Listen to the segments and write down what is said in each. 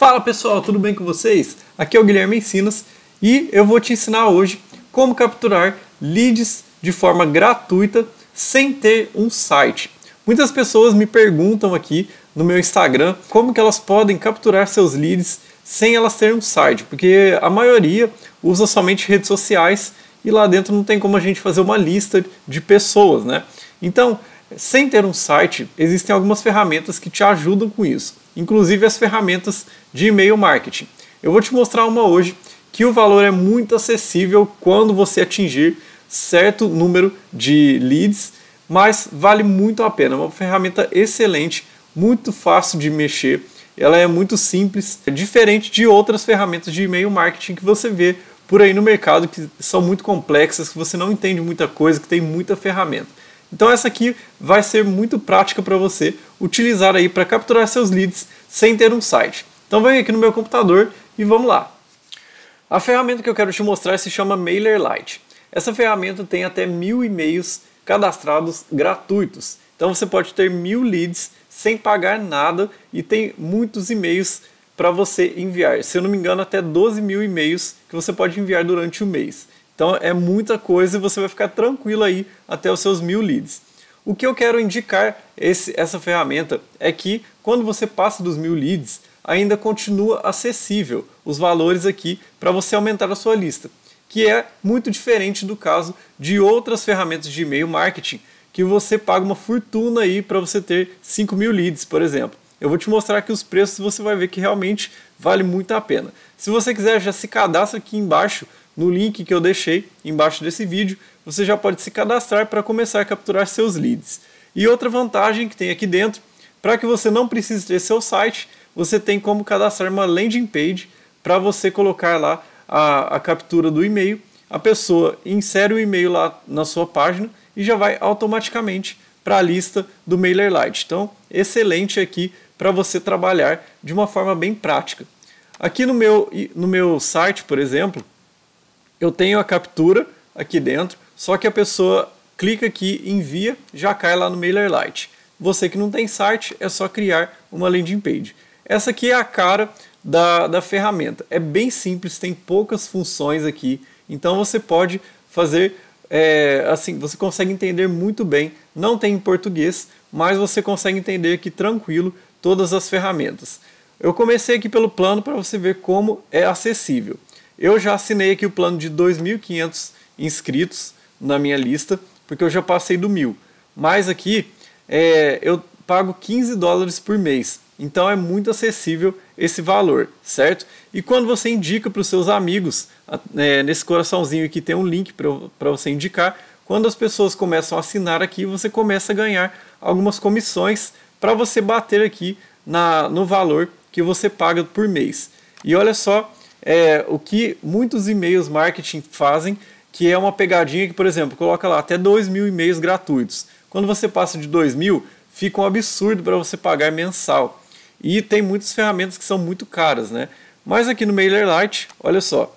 Fala pessoal, tudo bem com vocês? Aqui é o Guilherme Ensinas e eu vou te ensinar hoje como capturar leads de forma gratuita sem ter um site. Muitas pessoas me perguntam aqui no meu Instagram como que elas podem capturar seus leads sem elas terem um site, porque a maioria usa somente redes sociais e lá dentro não tem como a gente fazer uma lista de pessoas, né? Então, sem ter um site, existem algumas ferramentas que te ajudam com isso, inclusive as ferramentas de e-mail marketing. Eu vou te mostrar uma hoje que o valor é muito acessível quando você atingir certo número de leads, mas vale muito a pena. É uma ferramenta excelente, muito fácil de mexer, ela é muito simples, é diferente de outras ferramentas de e-mail marketing que você vê por aí no mercado que são muito complexas, que você não entende muita coisa, que tem muita ferramenta. Então essa aqui vai ser muito prática para você utilizar aí para capturar seus leads sem ter um site. Então vem aqui no meu computador e vamos lá. A ferramenta que eu quero te mostrar se chama MailerLite. Essa ferramenta tem até mil e-mails cadastrados gratuitos. Então você pode ter mil leads sem pagar nada e tem muitos e-mails para você enviar. Se eu não me engano, até 12 mil e-mails que você pode enviar durante o mês. Então é muita coisa e você vai ficar tranquilo aí até os seus mil leads. O que eu quero indicar esse, essa ferramenta é que quando você passa dos mil leads, ainda continua acessível os valores aqui para você aumentar a sua lista, que é muito diferente do caso de outras ferramentas de e-mail marketing, que você paga uma fortuna aí para você ter 5 mil leads, por exemplo. Eu vou te mostrar aqui os preços, você vai ver que realmente vale muito a pena. Se você quiser, já se cadastra aqui embaixo no link que eu deixei embaixo desse vídeo, você já pode se cadastrar para começar a capturar seus leads. E outra vantagem que tem aqui dentro, para que você não precise ter seu site, você tem como cadastrar uma landing page para você colocar lá a, a captura do e-mail. A pessoa insere o e-mail lá na sua página e já vai automaticamente para a lista do MailerLite. Então, excelente aqui para você trabalhar de uma forma bem prática. Aqui no meu, no meu site, por exemplo, eu tenho a captura aqui dentro, só que a pessoa clica aqui, envia, já cai lá no MailerLite. Você que não tem site, é só criar uma landing page. Essa aqui é a cara da, da ferramenta. É bem simples, tem poucas funções aqui, então você pode fazer é, assim, você consegue entender muito bem. Não tem em português, mas você consegue entender aqui tranquilo todas as ferramentas. Eu comecei aqui pelo plano para você ver como é acessível. Eu já assinei aqui o plano de 2.500 inscritos na minha lista, porque eu já passei do mil. Mas aqui é, eu pago 15 dólares por mês, então é muito acessível esse valor, certo? E quando você indica para os seus amigos, é, nesse coraçãozinho aqui tem um link para você indicar, quando as pessoas começam a assinar aqui, você começa a ganhar algumas comissões para você bater aqui na, no valor que você paga por mês. E olha só é o que muitos e-mails marketing fazem, que é uma pegadinha que, por exemplo, coloca lá até 2 mil e-mails gratuitos. Quando você passa de 2 mil, fica um absurdo para você pagar mensal. E tem muitas ferramentas que são muito caras, né? Mas aqui no MailerLite, olha só,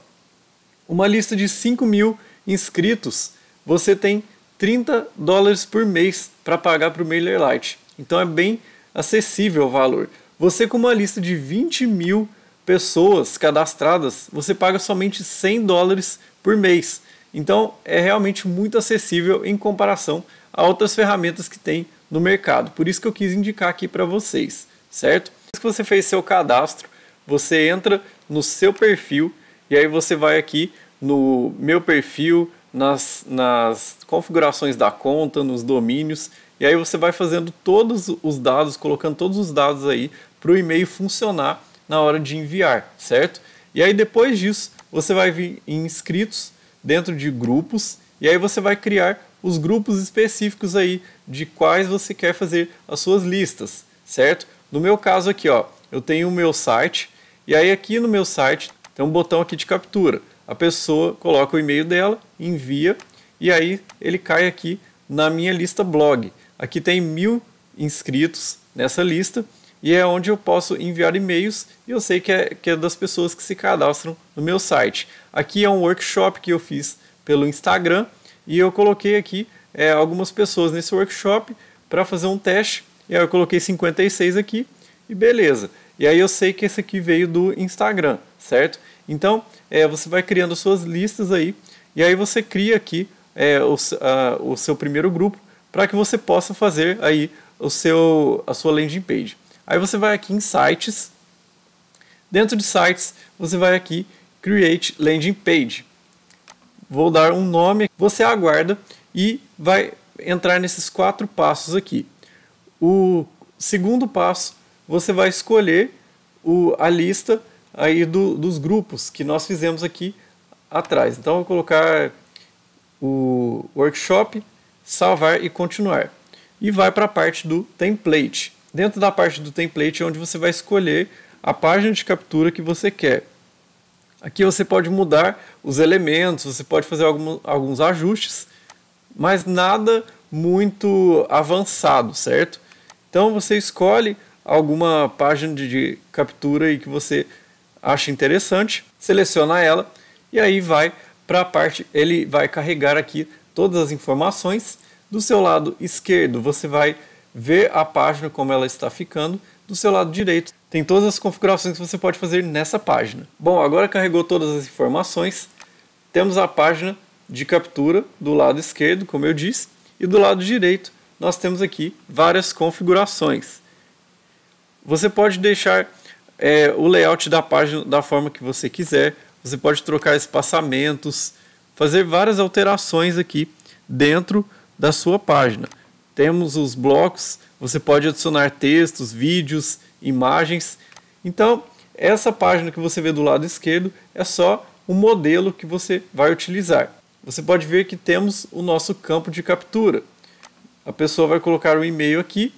uma lista de 5 mil inscritos, você tem 30 dólares por mês para pagar para o MailerLite. Então é bem acessível o valor. Você com uma lista de 20 mil inscritos, pessoas cadastradas, você paga somente 100 dólares por mês. Então é realmente muito acessível em comparação a outras ferramentas que tem no mercado. Por isso que eu quis indicar aqui para vocês, certo? Depois que você fez seu cadastro, você entra no seu perfil e aí você vai aqui no meu perfil, nas, nas configurações da conta, nos domínios, e aí você vai fazendo todos os dados, colocando todos os dados aí para o e-mail funcionar na hora de enviar, certo? E aí depois disso, você vai vir em inscritos dentro de grupos e aí você vai criar os grupos específicos aí de quais você quer fazer as suas listas, certo? No meu caso aqui, ó, eu tenho o meu site e aí aqui no meu site tem um botão aqui de captura. A pessoa coloca o e-mail dela, envia e aí ele cai aqui na minha lista blog. Aqui tem mil inscritos nessa lista e é onde eu posso enviar e-mails e eu sei que é, que é das pessoas que se cadastram no meu site. Aqui é um workshop que eu fiz pelo Instagram e eu coloquei aqui é, algumas pessoas nesse workshop para fazer um teste e aí eu coloquei 56 aqui e beleza. E aí eu sei que esse aqui veio do Instagram, certo? Então é, você vai criando suas listas aí e aí você cria aqui é, o, a, o seu primeiro grupo para que você possa fazer aí o seu, a sua landing page. Aí você vai aqui em Sites. Dentro de Sites, você vai aqui Create Landing Page. Vou dar um nome, você aguarda e vai entrar nesses quatro passos aqui. O segundo passo, você vai escolher o, a lista aí do, dos grupos que nós fizemos aqui atrás. Então, eu vou colocar o workshop, salvar e continuar. E vai para a parte do template dentro da parte do template onde você vai escolher a página de captura que você quer. Aqui você pode mudar os elementos, você pode fazer alguns ajustes, mas nada muito avançado, certo? Então você escolhe alguma página de captura aí que você acha interessante, seleciona ela e aí vai para a parte, ele vai carregar aqui todas as informações. Do seu lado esquerdo você vai ver a página como ela está ficando do seu lado direito. Tem todas as configurações que você pode fazer nessa página. Bom, agora carregou todas as informações. Temos a página de captura do lado esquerdo, como eu disse, e do lado direito nós temos aqui várias configurações. Você pode deixar é, o layout da página da forma que você quiser, você pode trocar espaçamentos, fazer várias alterações aqui dentro da sua página. Temos os blocos, você pode adicionar textos, vídeos, imagens. Então, essa página que você vê do lado esquerdo é só o modelo que você vai utilizar. Você pode ver que temos o nosso campo de captura. A pessoa vai colocar o um e-mail aqui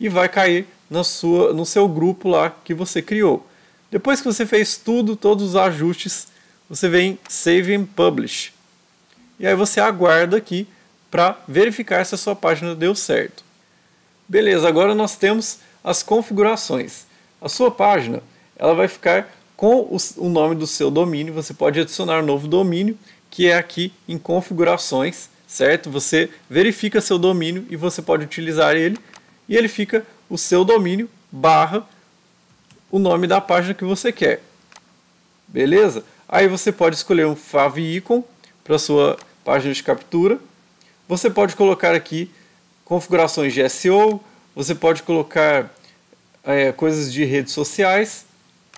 e vai cair na sua, no seu grupo lá que você criou. Depois que você fez tudo, todos os ajustes, você vem Save and Publish. E aí você aguarda aqui para verificar se a sua página deu certo. Beleza, agora nós temos as configurações. A sua página ela vai ficar com o nome do seu domínio, você pode adicionar um novo domínio, que é aqui em configurações, certo? Você verifica seu domínio e você pode utilizar ele, e ele fica o seu domínio barra o nome da página que você quer. Beleza? Aí você pode escolher um favicon para sua página de captura, você pode colocar aqui configurações de SEO, você pode colocar é, coisas de redes sociais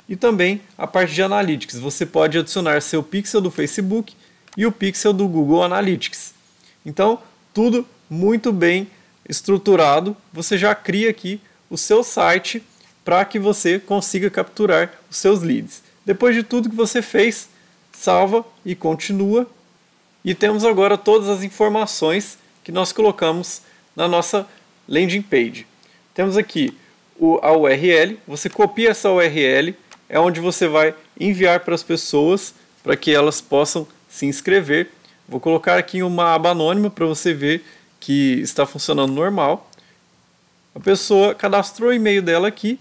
e também a parte de Analytics. Você pode adicionar seu pixel do Facebook e o pixel do Google Analytics. Então, tudo muito bem estruturado. Você já cria aqui o seu site para que você consiga capturar os seus leads. Depois de tudo que você fez, salva e continua e temos agora todas as informações que nós colocamos na nossa landing page. Temos aqui a URL, você copia essa URL, é onde você vai enviar para as pessoas para que elas possam se inscrever. Vou colocar aqui uma aba anônima para você ver que está funcionando normal. A pessoa cadastrou o e-mail dela aqui,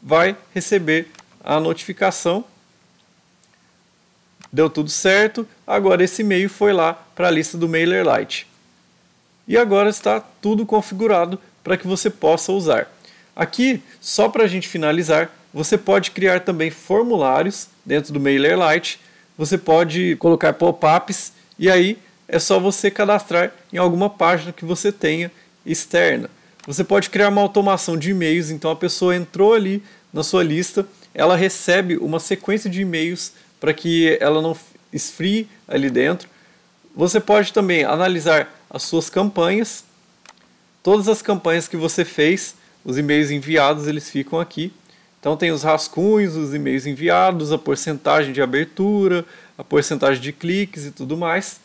vai receber a notificação Deu tudo certo, agora esse e-mail foi lá para a lista do MailerLite. E agora está tudo configurado para que você possa usar. Aqui, só para a gente finalizar, você pode criar também formulários dentro do MailerLite, você pode colocar pop-ups e aí é só você cadastrar em alguma página que você tenha externa. Você pode criar uma automação de e-mails, então a pessoa entrou ali na sua lista, ela recebe uma sequência de e-mails para que ela não esfrie ali dentro. Você pode também analisar as suas campanhas, todas as campanhas que você fez, os e-mails enviados eles ficam aqui. Então tem os rascunhos, os e-mails enviados, a porcentagem de abertura, a porcentagem de cliques e tudo mais.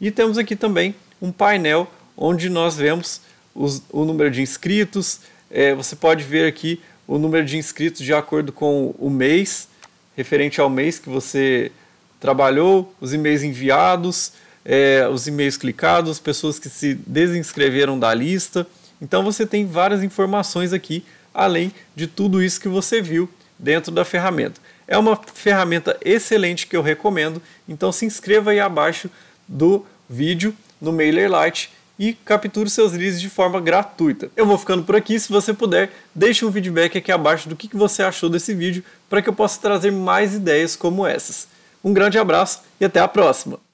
E temos aqui também um painel onde nós vemos os, o número de inscritos. É, você pode ver aqui o número de inscritos de acordo com o mês referente ao mês que você trabalhou, os e-mails enviados, é, os e-mails clicados, pessoas que se desinscreveram da lista. Então você tem várias informações aqui, além de tudo isso que você viu dentro da ferramenta. É uma ferramenta excelente que eu recomendo, então se inscreva aí abaixo do vídeo no MailerLite e capture seus leads de forma gratuita. Eu vou ficando por aqui, se você puder, deixe um feedback aqui abaixo do que você achou desse vídeo para que eu possa trazer mais ideias como essas. Um grande abraço e até a próxima!